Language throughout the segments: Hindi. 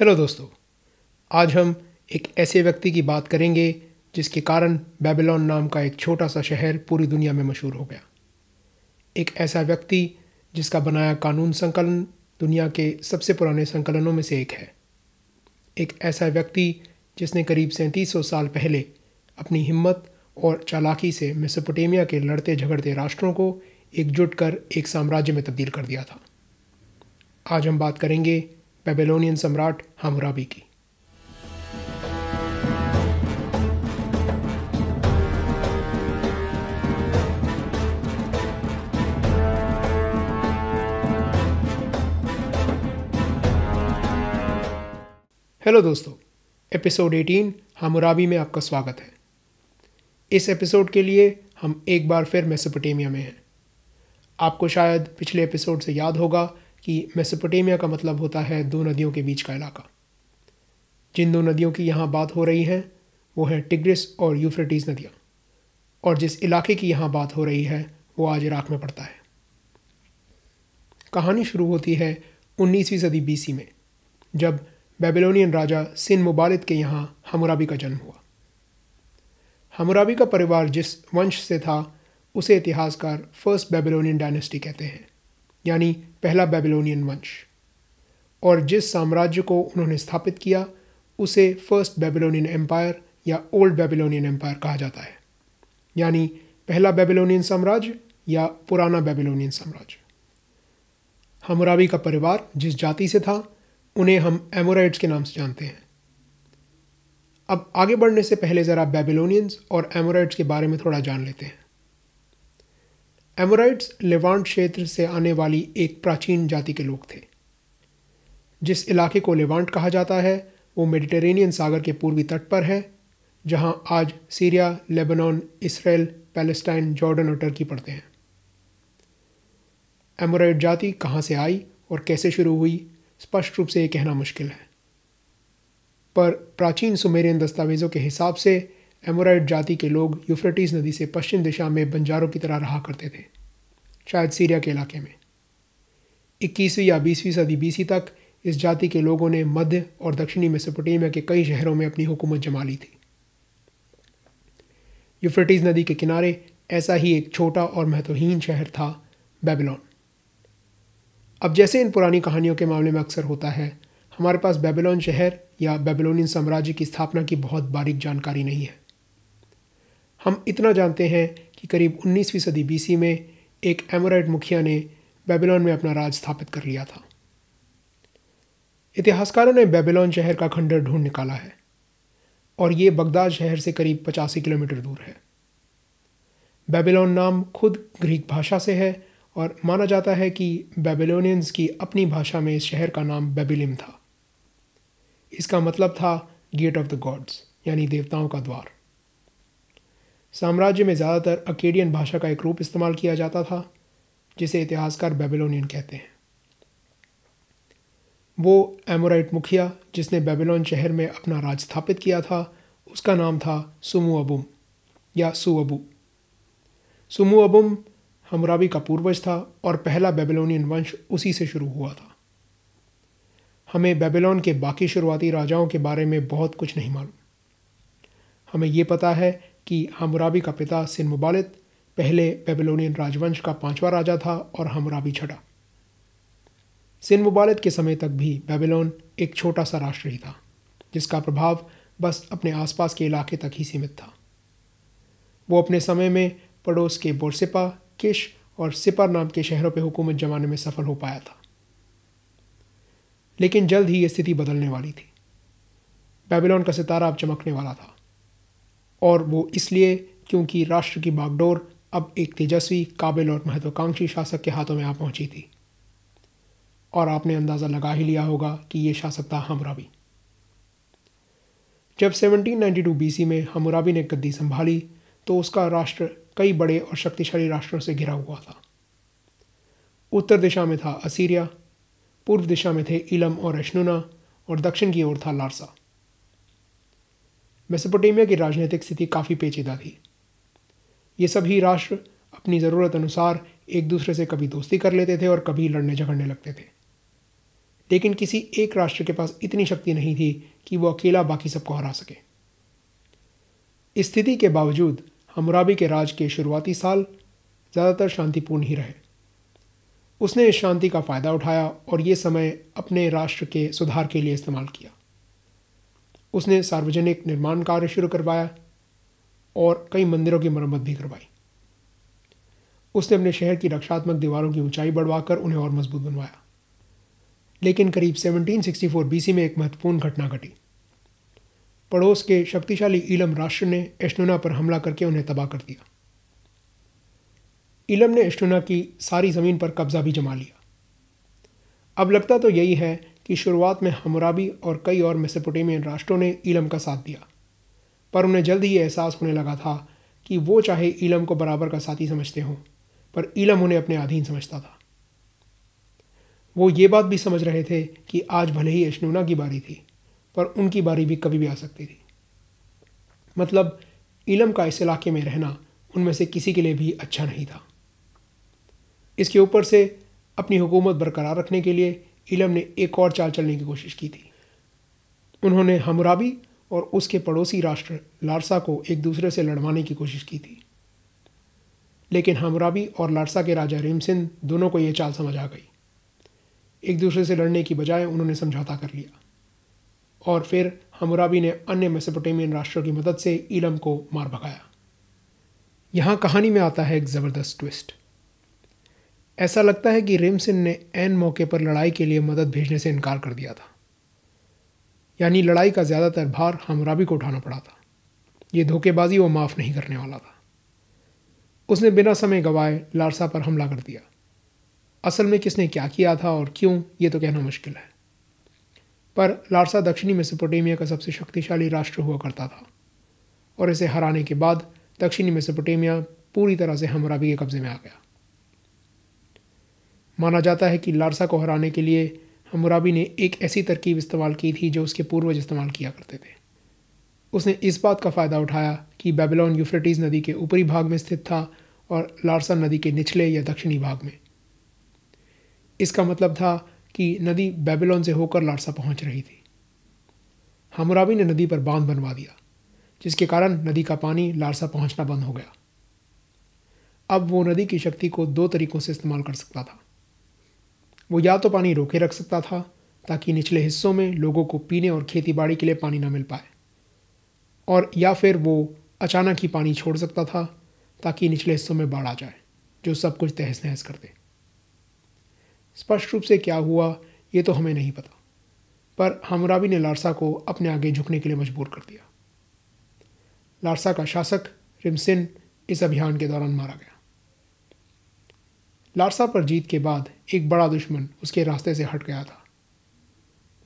हेलो दोस्तों आज हम एक ऐसे व्यक्ति की बात करेंगे जिसके कारण बेबीलोन नाम का एक छोटा सा शहर पूरी दुनिया में मशहूर हो गया एक ऐसा व्यक्ति जिसका बनाया कानून संकलन दुनिया के सबसे पुराने संकलनों में से एक है एक ऐसा व्यक्ति जिसने करीब सैंतीस सौ साल पहले अपनी हिम्मत और चालाकी से मेसोपोटेमिया के लड़ते झगड़ते राष्ट्रों को एकजुट कर एक साम्राज्य में तब्दील कर दिया था आज हम बात करेंगे बेबेलोनियन सम्राट हमराबी की हेलो दोस्तों एपिसोड 18 हमराबी में आपका स्वागत है इस एपिसोड के लिए हम एक बार फिर मेसोपोटेमिया में हैं आपको शायद पिछले एपिसोड से याद होगा कि मेसोपोटेमिया का मतलब होता है दो नदियों के बीच का इलाका जिन दो नदियों की यहाँ बात हो रही है वो है टिग्रिस और यूफ्रेटीज़ नदियाँ और जिस इलाके की यहाँ बात हो रही है वो आज इराक में पड़ता है कहानी शुरू होती है 19वीं सदी बीसी में जब बेबीलोनियन राजा सिन मुबालिद के यहाँ हमराबी का जन्म हुआ हमराबी का परिवार जिस वंश से था उसे इतिहासकार फर्स्ट बेबीलोनियन डायनेस्टी कहते हैं यानी पहला बेबीलोनियन वंश और जिस साम्राज्य को उन्होंने स्थापित किया उसे फर्स्ट बेबीलोनियन एम्पायर या ओल्ड बेबीलोनियन एम्पायर कहा जाता है यानी पहला बेबीलोनियन साम्राज्य या पुराना बेबीलोनियन साम्राज्य हमराबी का परिवार जिस जाति से था उन्हें हम एमोराइड्स के नाम से जानते हैं अब आगे बढ़ने से पहले ज़रा बेबीलोनियंस और एमोराइड्स के बारे में थोड़ा जान लेते हैं एमोराइड्स लेवांट क्षेत्र से आने वाली एक प्राचीन जाति के लोग थे जिस इलाके को लेवांट कहा जाता है वो मेडिटेरेनियन सागर के पूर्वी तट पर है जहां आज Syria Lebanon Israel Palestine Jordan और टर्की पड़ते हैं एमोराइड जाति कहाँ से आई और कैसे शुरू हुई स्पष्ट रूप से ये कहना मुश्किल है पर प्राचीन सुमेरियन दस्तावेज़ों के हिसाब से एमोराइड जाति के लोग यूफ्रेटीज़ नदी से पश्चिम दिशा में बंजारों की तरह रहा करते थे शायद सीरिया के इलाके में 21वीं या 20वीं सदी बीसी तक इस जाति के लोगों ने मध्य और दक्षिणी मेसोपोटामिया के कई शहरों में अपनी हुकूमत जमा ली थी यूफ्रेटीज़ नदी के किनारे ऐसा ही एक छोटा और महत्वहीन शहर था बेबीलोन अब जैसे इन पुरानी कहानियों के मामले में अक्सर होता है हमारे पास बेबीलोन शहर या बेबीलोनियन साम्राज्य की स्थापना की बहुत बारीक जानकारी नहीं है हम इतना जानते हैं कि करीब 19वीं सदी बीसी में एक एमोराइट मुखिया ने बेबीलोन में अपना राज स्थापित कर लिया था इतिहासकारों ने बेबीलोन शहर का खंडर ढूंढ निकाला है और ये बगदाद शहर से करीब पचासी किलोमीटर दूर है बेबीलोन नाम खुद ग्रीक भाषा से है और माना जाता है कि बेबीलोनियंस की अपनी भाषा में इस शहर का नाम बेबिलिम था इसका मतलब था गेट ऑफ द गॉड्स यानी देवताओं का द्वार साम्राज्य में ज़्यादातर अकेडियन भाषा का एक रूप इस्तेमाल किया जाता था जिसे इतिहासकार बेबीलोनियन कहते हैं वो एमोराइट मुखिया जिसने बेबीलोन शहर में अपना राज स्थापित किया था उसका नाम था सुमु अबुम या सुअबू सुमु अबुम हमराबी का पूर्वज था और पहला बेबीलोनियन वंश उसी से शुरू हुआ था हमें बेबीलोन के बाकी शुरुआती राजाओं के बारे में बहुत कुछ नहीं मालूम हमें ये पता है कि हमराबी का पिता सिन मुबालिद पहले बेबीलोनियन राजवंश का पांचवा राजा था और हमराबी छठा सिन मुबालिद के समय तक भी बेबीलोन एक छोटा सा राष्ट्र ही था जिसका प्रभाव बस अपने आसपास के इलाके तक ही सीमित था वो अपने समय में पड़ोस के बोरसिपा किश और सिपर नाम के शहरों पर हुकूमत जमाने में सफल हो पाया था लेकिन जल्द ही यह स्थिति बदलने वाली थी बेबीलोन का सितारा अब चमकने वाला था और वो इसलिए क्योंकि राष्ट्र की बागडोर अब एक तेजस्वी काबिल और महत्वाकांक्षी शासक के हाथों में आ पहुंची थी और आपने अंदाज़ा लगा ही लिया होगा कि ये शासक था हमराबी जब 1792 बीसी में हमराबी ने गद्दी संभाली तो उसका राष्ट्र कई बड़े और शक्तिशाली राष्ट्रों से घिरा हुआ था उत्तर दिशा में था असीरिया पूर्व दिशा में थे इलम और अश्नुना और दक्षिण की ओर था लारसा मेसोपोटेमिया की राजनीतिक स्थिति काफ़ी पेचीदा थी ये सभी राष्ट्र अपनी ज़रूरत अनुसार एक दूसरे से कभी दोस्ती कर लेते थे और कभी लड़ने झगड़ने लगते थे लेकिन किसी एक राष्ट्र के पास इतनी शक्ति नहीं थी कि वो अकेला बाकी सबको हरा सके इस स्थिति के बावजूद हमराबी के राज के शुरुआती साल ज़्यादातर शांतिपूर्ण ही रहे उसने इस शांति का फ़ायदा उठाया और ये समय अपने राष्ट्र के सुधार के लिए इस्तेमाल किया उसने सार्वजनिक निर्माण कार्य शुरू करवाया और कई मंदिरों की मरम्मत भी करवाई उसने अपने शहर की रक्षात्मक दीवारों की ऊंचाई बढ़वाकर उन्हें और मजबूत बनवाया लेकिन करीब 1764 बीसी में एक महत्वपूर्ण घटना घटी पड़ोस के शक्तिशाली इलम राष्ट्र ने एस्टोना पर हमला करके उन्हें तबाह कर दिया इलम ने एस्टोना की सारी ज़मीन पर कब्जा भी जमा लिया अब लगता तो यही है की शुरुआत में हमराबी और कई और मेसोपोटामियन राष्ट्रों ने ईलम का साथ दिया पर उन्हें जल्द ही एहसास होने लगा था कि वो चाहे ईलम को बराबर का साथी समझते हों पर ईलम उन्हें अपने अधीन समझता था वो ये बात भी समझ रहे थे कि आज भले ही यशनुना की बारी थी पर उनकी बारी भी कभी भी आ सकती थी मतलब इलम का इस इलाके में रहना उनमें से किसी के लिए भी अच्छा नहीं था इसके ऊपर से अपनी हुकूमत बरकरार रखने के लिए इलम ने एक और चाल चलने की कोशिश की थी उन्होंने हमराबी और उसके पड़ोसी राष्ट्र लारसा को एक दूसरे से लड़वाने की कोशिश की थी लेकिन हमराबी और लारसा के राजा रिमसिन दोनों को यह चाल समझ आ गई एक दूसरे से लड़ने की बजाय उन्होंने समझौता कर लिया और फिर हमराबी ने अन्य मेसोपोटेमियन राष्ट्रों की मदद से इलम को मार भगाया यहाँ कहानी में आता है एक ज़बरदस्त ट्विस्ट ऐसा लगता है कि रेमसिन ने एन मौके पर लड़ाई के लिए मदद भेजने से इनकार कर दिया था यानी लड़ाई का ज़्यादातर भार हमराबी को उठाना पड़ा था ये धोखेबाजी वो माफ़ नहीं करने वाला था उसने बिना समय गवाए लारसा पर हमला कर दिया असल में किसने क्या किया था और क्यों ये तो कहना मुश्किल है पर लारसा दक्षिणी मेसोपोटामिया का सबसे शक्तिशाली राष्ट्र हुआ करता था और इसे हराने के बाद दक्षिणी मेसोपोटामिया पूरी तरह से हमराबी के कब्ज़े में आ गया माना जाता है कि लारसा को हराने के लिए हमराबी ने एक ऐसी तरकीब इस्तेमाल की थी जो उसके पूर्वज इस्तेमाल किया करते थे उसने इस बात का फ़ायदा उठाया कि बेबलॉन यूफ्रेटीज़ नदी के ऊपरी भाग में स्थित था और लारसा नदी के निचले या दक्षिणी भाग में इसका मतलब था कि नदी बेबलॉन से होकर लारसा पहुंच रही थी हमराबी ने नदी पर बांध बनवा दिया जिसके कारण नदी का पानी लारसा पहुंचना बंद हो गया अब वो नदी की शक्ति को दो तरीक़ों से इस्तेमाल कर सकता था वो या तो पानी रोके रख सकता था ताकि निचले हिस्सों में लोगों को पीने और बाड़ी के लिए पानी ना मिल पाए और या फिर वो अचानक ही पानी छोड़ सकता था ताकि निचले हिस्सों में बाढ़ आ जाए जो सब कुछ तहस नहस कर दे स्पष्ट रूप से क्या हुआ ये तो हमें नहीं पता पर हमराबी ने लारसा को अपने आगे झुकने के लिए मजबूर कर दिया लारसा का शासक रिमसिन इस अभियान के दौरान मारा गया लारसा पर जीत के बाद एक बड़ा दुश्मन उसके रास्ते से हट गया था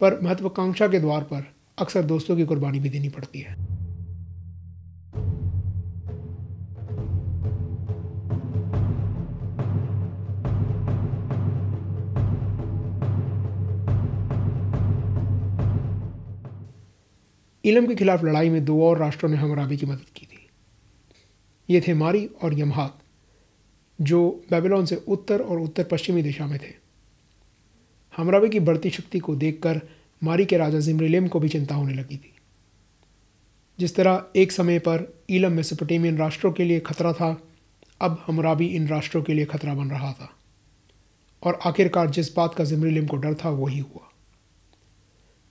पर महत्वाकांक्षा के द्वार पर अक्सर दोस्तों की कुर्बानी भी देनी पड़ती है इलम के खिलाफ लड़ाई में दो और राष्ट्रों ने हमराबी की मदद की थी ये थे मारी और यमहात जो बेबीलोन से उत्तर और उत्तर पश्चिमी दिशा में थे हमरावे की बढ़ती शक्ति को देखकर मारी के राजा जिम्रीलेम को भी चिंता होने लगी थी जिस तरह एक समय पर ईलम मेसोपोटामियन राष्ट्रों के लिए खतरा था अब हमराबी इन राष्ट्रों के लिए खतरा बन रहा था और आखिरकार जिस बात का जिम्रीलेम को डर था वही हुआ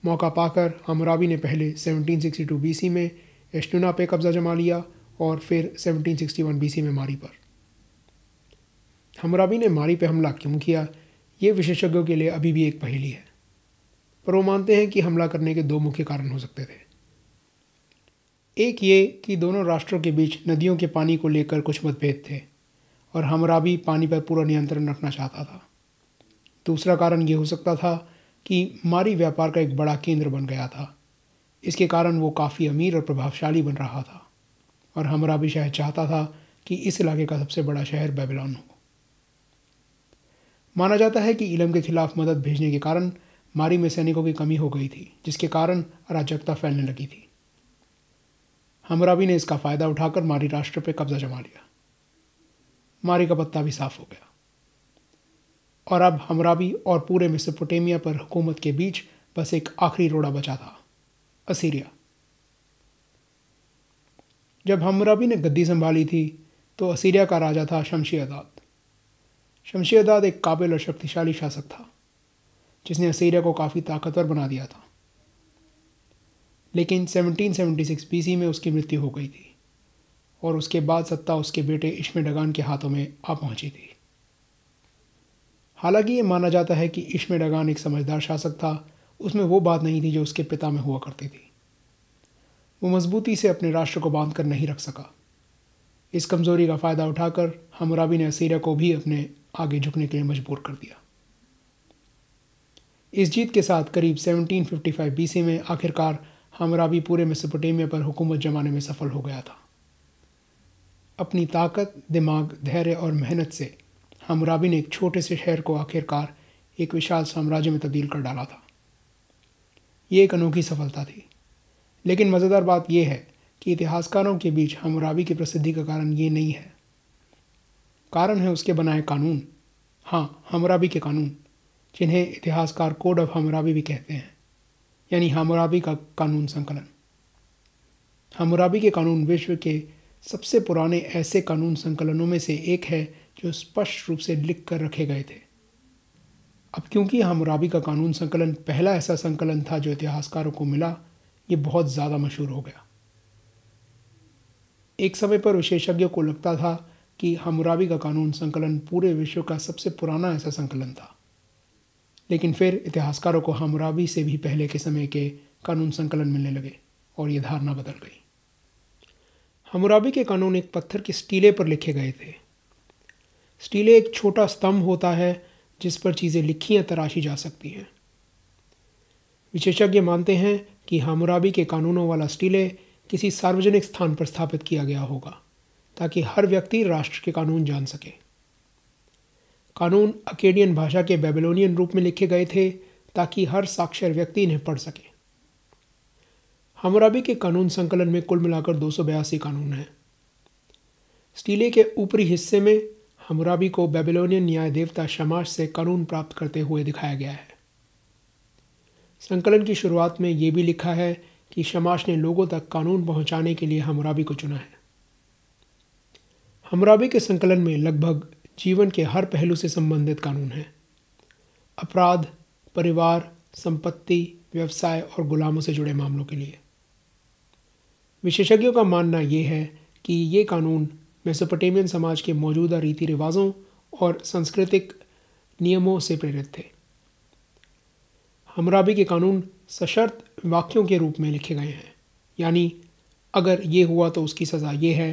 मौका पाकर हमराबी ने पहले 1762 बीसी में एस्टुना पे कब्जा जमा लिया और फिर 1761 बीसी में मारी पर हमराबी ने मारी पर हमला क्यों किया ये विशेषज्ञों के लिए अभी भी एक पहेली है पर वो मानते हैं कि हमला करने के दो मुख्य कारण हो सकते थे एक ये कि दोनों राष्ट्रों के बीच नदियों के पानी को लेकर कुछ मतभेद थे और हमराबी पानी पर पूरा नियंत्रण रखना चाहता था दूसरा कारण ये हो सकता था कि मारी व्यापार का एक बड़ा केंद्र बन गया था इसके कारण वो काफ़ी अमीर और प्रभावशाली बन रहा था और हमराबी शहर चाहता था कि इस इलाके का सबसे बड़ा शहर बेबीलोन हो माना जाता है कि इलम के खिलाफ मदद भेजने के कारण मारी में सैनिकों की कमी हो गई थी जिसके कारण अराजकता फैलने लगी थी हमराबी ने इसका फ़ायदा उठाकर मारी राष्ट्र पर कब्जा जमा लिया मारी का पत्ता भी साफ हो गया और अब हमराबी और पूरे मिसपोटेमिया पर हुकूमत के बीच बस एक आखिरी रोड़ा बचा था असीरिया जब हमराबी ने गद्दी संभाली थी तो असीरिया का राजा था शमशी आजाद शमशेरदाद एक काबिल और शक्तिशाली शासक था जिसने असीरिया को काफ़ी ताकतवर बना दिया था लेकिन 1776 बीसी में उसकी मृत्यु हो गई थी और उसके बाद सत्ता उसके बेटे इश्मे डगान के हाथों में आ पहुंची थी हालांकि ये माना जाता है कि इश्मे डगान एक समझदार शासक था उसमें वो बात नहीं थी जो उसके पिता में हुआ करती थी वो मजबूती से अपने राष्ट्र को बांध कर नहीं रख सका इस कमज़ोरी का फ़ायदा उठाकर हमराबी ने असीरिया को भी अपने आगे झुकने के लिए मजबूर कर दिया इस जीत के साथ करीब 1755 बीसी में आखिरकार हमराबी पूरे मेसोपोटामिया पर हुकूमत जमाने में सफल हो गया था अपनी ताकत दिमाग धैर्य और मेहनत से हमराबी ने एक छोटे से शहर को आखिरकार एक विशाल साम्राज्य में तब्दील कर डाला था ये एक अनोखी सफलता थी लेकिन मज़ेदार बात यह है कि इतिहासकारों के बीच हमराबी की प्रसिद्धि का कारण ये नहीं है कारण है उसके बनाए कानून हाँ हमराबी के कानून जिन्हें इतिहासकार कोड ऑफ हमराबी भी कहते हैं यानी हमराबी का कानून संकलन हमराबी के कानून विश्व के सबसे पुराने ऐसे कानून संकलनों में से एक है जो स्पष्ट रूप से लिख कर रखे गए थे अब क्योंकि हमराबी का कानून संकलन पहला ऐसा संकलन था जो इतिहासकारों को मिला ये बहुत ज़्यादा मशहूर हो गया एक समय पर विशेषज्ञों को लगता था कि हमरावी का कानून संकलन पूरे विश्व का सबसे पुराना ऐसा संकलन था लेकिन फिर इतिहासकारों को हमराबी से भी पहले के समय के कानून संकलन मिलने लगे और ये धारणा बदल गई हमराबी के कानून एक पत्थर के स्टीले पर लिखे गए थे स्टीले एक छोटा स्तंभ होता है जिस पर चीज़ें लिखी या तराशी जा सकती हैं विशेषज्ञ मानते हैं कि हमराबी के कानूनों वाला स्टीले किसी सार्वजनिक स्थान पर स्थापित किया गया होगा ताकि हर व्यक्ति राष्ट्र के कानून जान सके कानून अकेडियन भाषा के बेबिलोनियन रूप में लिखे गए थे ताकि हर साक्षर व्यक्ति इन्हें पढ़ सके हमराबी के कानून संकलन में कुल मिलाकर दो कानून हैं स्टीले के ऊपरी हिस्से में हमराबी को बेबिलोनियन न्याय देवता शमाश से कानून प्राप्त करते हुए दिखाया गया है संकलन की शुरुआत में ये भी लिखा है कि शमाश ने लोगों तक कानून पहुंचाने के लिए हमराबी को चुना है हमराबी के संकलन में लगभग जीवन के हर पहलू से संबंधित कानून हैं अपराध परिवार संपत्ति व्यवसाय और गुलामों से जुड़े मामलों के लिए विशेषज्ञों का मानना ये है कि ये कानून मेसोपोटेमियन समाज के मौजूदा रीति रिवाजों और सांस्कृतिक नियमों से प्रेरित थे हमराबी के कानून सशर्त वाक्यों के रूप में लिखे गए हैं यानी अगर ये हुआ तो उसकी सज़ा ये है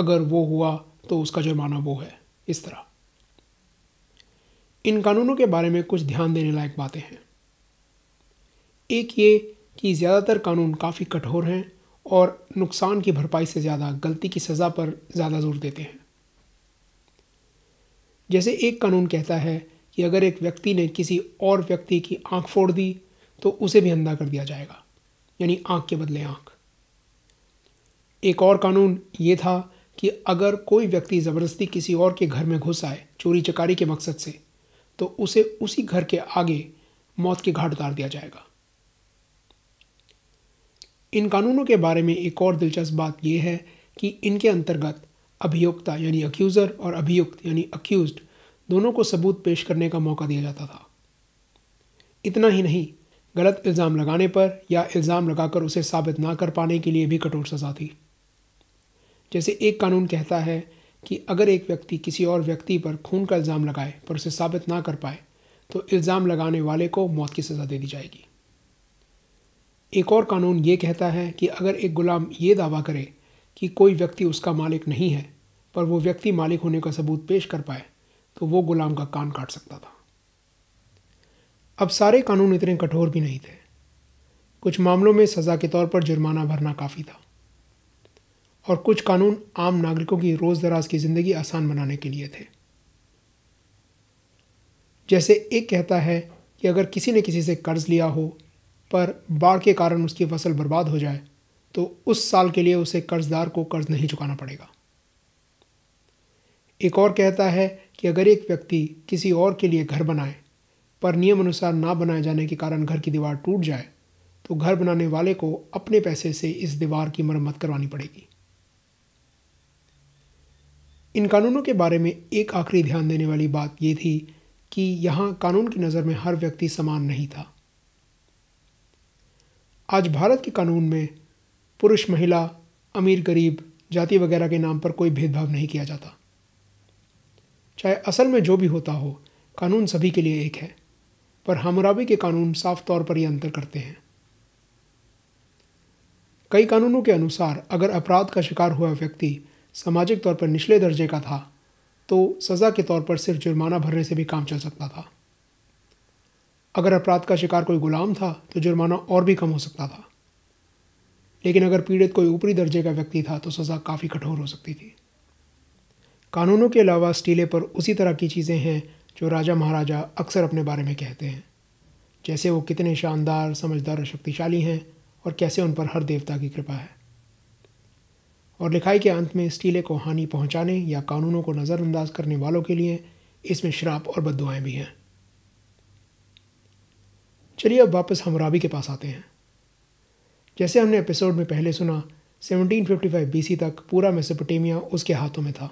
अगर वो हुआ तो उसका जुर्माना वो है इस तरह इन कानूनों के बारे में कुछ ध्यान देने लायक बातें हैं एक ये कि ज़्यादातर कानून काफ़ी कठोर हैं और नुकसान की भरपाई से ज़्यादा गलती की सज़ा पर ज़्यादा जोर देते हैं जैसे एक कानून कहता है कि अगर एक व्यक्ति ने किसी और व्यक्ति की आंख फोड़ दी तो उसे भी अंधा कर दिया जाएगा यानी आंख के बदले आंख एक और कानून ये था कि अगर कोई व्यक्ति ज़बरदस्ती किसी और के घर में घुस आए चोरी चकारी के मकसद से तो उसे उसी घर के आगे मौत के घाट उतार दिया जाएगा इन कानूनों के बारे में एक और दिलचस्प बात यह है कि इनके अंतर्गत अभियोक्ता यानी अक्यूज़र और अभियुक्त यानी अक्यूज दोनों को सबूत पेश करने का मौका दिया जाता था इतना ही नहीं गलत इल्ज़ाम लगाने पर या इल्ज़ाम लगाकर उसे साबित ना कर पाने के लिए भी कठोर सज़ा थी जैसे एक कानून कहता है कि अगर एक व्यक्ति किसी और व्यक्ति पर खून का इल्ज़ाम लगाए पर उसे साबित ना कर पाए तो इल्ज़ाम लगाने वाले को मौत की सज़ा दे दी जाएगी एक और कानून ये कहता है कि अगर एक गुलाम ये दावा करे कि कोई व्यक्ति उसका मालिक नहीं है पर वो व्यक्ति मालिक होने का सबूत पेश कर पाए तो वो गुलाम का कान काट सकता था अब सारे कानून इतने कठोर भी नहीं थे कुछ मामलों में सज़ा के तौर पर जुर्माना भरना काफ़ी था और कुछ कानून आम नागरिकों की रोज़ दराज की ज़िंदगी आसान बनाने के लिए थे जैसे एक कहता है कि अगर किसी ने किसी से कर्ज़ लिया हो पर बाढ़ के कारण उसकी फसल बर्बाद हो जाए तो उस साल के लिए उसे कर्जदार को कर्ज नहीं चुकाना पड़ेगा एक और कहता है कि अगर एक व्यक्ति किसी और के लिए घर बनाए पर नियम अनुसार ना बनाए जाने के कारण घर की दीवार टूट जाए तो घर बनाने वाले को अपने पैसे से इस दीवार की मरम्मत करवानी पड़ेगी इन कानूनों के बारे में एक आखिरी ध्यान देने वाली बात यह थी कि यहाँ कानून की नज़र में हर व्यक्ति समान नहीं था आज भारत के कानून में पुरुष महिला अमीर गरीब जाति वगैरह के नाम पर कोई भेदभाव नहीं किया जाता चाहे असल में जो भी होता हो कानून सभी के लिए एक है पर हमराबी के कानून साफ तौर पर ये अंतर करते हैं कई कानूनों के अनुसार अगर अपराध का शिकार हुआ व्यक्ति सामाजिक तौर पर निचले दर्जे का था तो सज़ा के तौर पर सिर्फ जुर्माना भरने से भी काम चल सकता था अगर अपराध का शिकार कोई गुलाम था तो जुर्माना और भी कम हो सकता था लेकिन अगर पीड़ित कोई ऊपरी दर्जे का व्यक्ति था तो सज़ा काफ़ी कठोर हो सकती थी कानूनों के अलावा स्टीले पर उसी तरह की चीज़ें हैं जो राजा महाराजा अक्सर अपने बारे में कहते हैं जैसे वो कितने शानदार समझदार और शक्तिशाली हैं और कैसे उन पर हर देवता की कृपा है और लिखाई के अंत में स्टीले को हानि पहुंचाने या कानूनों को नज़रअंदाज करने वालों के लिए इसमें शराब और बदुआएँ भी हैं चलिए अब वापस हम राबी के पास आते हैं जैसे हमने एपिसोड में पहले सुना 1755 बीसी तक पूरा मेसोपोटामिया उसके हाथों में था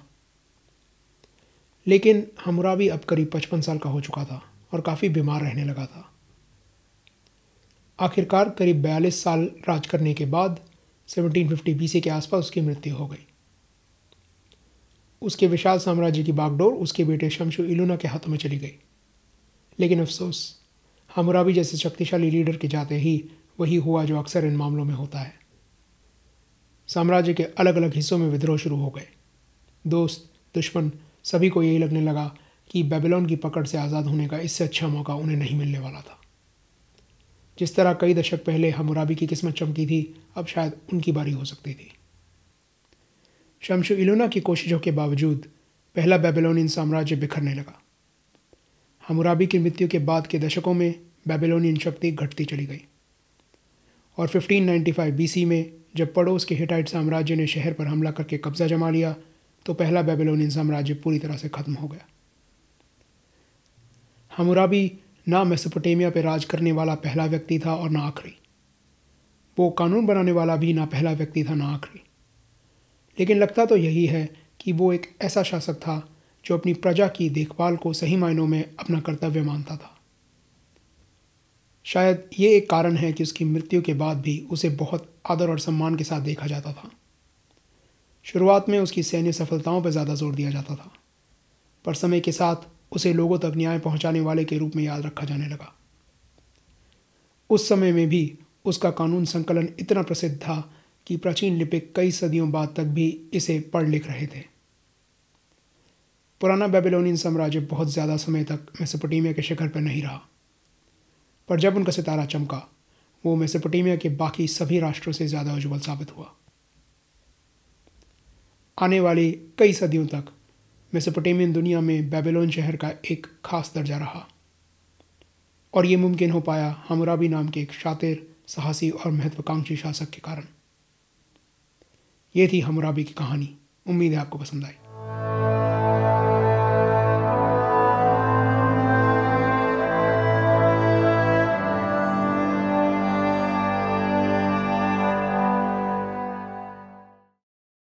लेकिन हमराबी अब करीब पचपन साल का हो चुका था और काफ़ी बीमार रहने लगा था आखिरकार करीब बयालीस साल राज करने के बाद 1750 फिफ्टी के आसपास उसकी मृत्यु हो गई उसके विशाल साम्राज्य की बागडोर उसके बेटे शमशु इलुना के हाथों में चली गई लेकिन अफसोस हमराबी जैसे शक्तिशाली लीडर के जाते ही वही हुआ जो अक्सर इन मामलों में होता है साम्राज्य के अलग अलग हिस्सों में विद्रोह शुरू हो गए दोस्त दुश्मन सभी को यही लगने लगा कि बेबीलोन की पकड़ से आज़ाद होने का इससे अच्छा मौका उन्हें नहीं मिलने वाला था जिस तरह कई दशक पहले हमराबी की किस्मत चमकी थी अब शायद उनकी बारी हो सकती थी शमशु इलोना की कोशिशों के बावजूद पहला बेबेलोनियन साम्राज्य बिखरने लगा हमराबी की मृत्यु के बाद के दशकों में बेबेलोनियन शक्ति घटती चली गई और 1595 बीसी में जब पड़ोस के हिटाइट साम्राज्य ने शहर पर हमला करके कब्जा जमा लिया तो पहला बेबेलोनियन साम्राज्य पूरी तरह से खत्म हो गया हमराबी ना मेसोपोटेमिया पर राज करने वाला पहला व्यक्ति था और ना आखिरी वो कानून बनाने वाला भी ना पहला व्यक्ति था ना आखिरी लेकिन लगता तो यही है कि वो एक ऐसा शासक था जो अपनी प्रजा की देखभाल को सही मायनों में अपना कर्तव्य मानता था शायद ये एक कारण है कि उसकी मृत्यु के बाद भी उसे बहुत आदर और सम्मान के साथ देखा जाता था शुरुआत में उसकी सैन्य सफलताओं पर ज़्यादा जोर दिया जाता था पर समय के साथ उसे लोगों तक न्याय पहुंचाने वाले के रूप में याद रखा जाने लगा उस समय में भी उसका कानून संकलन इतना प्रसिद्ध था कि प्राचीन लिपिक कई सदियों बाद तक भी इसे पढ़ लिख रहे थे पुराना बेबीलोनियन साम्राज्य बहुत ज़्यादा समय तक मेसोपोटामिया के शिखर पर नहीं रहा पर जब उनका सितारा चमका वो मेसोपोटामिया के बाकी सभी राष्ट्रों से ज़्यादा उज्ज्वल साबित हुआ आने वाली कई सदियों तक मेसोपोटेमियन दुनिया में बेबीलोन शहर का एक खास दर्जा रहा और ये मुमकिन हो पाया हमराबी नाम के एक शातिर साहसी और महत्वाकांक्षी शासक के कारण ये थी हमराबी की कहानी उम्मीद है आपको पसंद आई